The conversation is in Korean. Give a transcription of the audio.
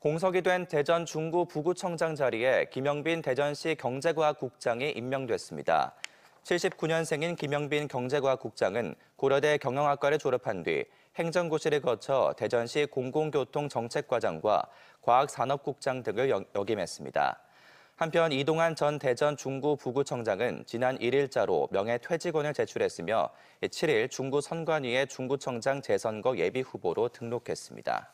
공석이 된 대전 중구 부구청장 자리에 김영빈 대전시 경제과학국장이 임명됐습니다. 79년생인 김영빈 경제과학국장은 고려대 경영학과를 졸업한 뒤 행정고시를 거쳐 대전시 공공교통정책과장과 과학산업국장 등을 역임했습니다. 한편 이동환 전 대전 중구 부구청장은 지난 1일자로 명예퇴직원을 제출했으며 7일 중구 선관위의 중구청장 재선거 예비후보로 등록했습니다.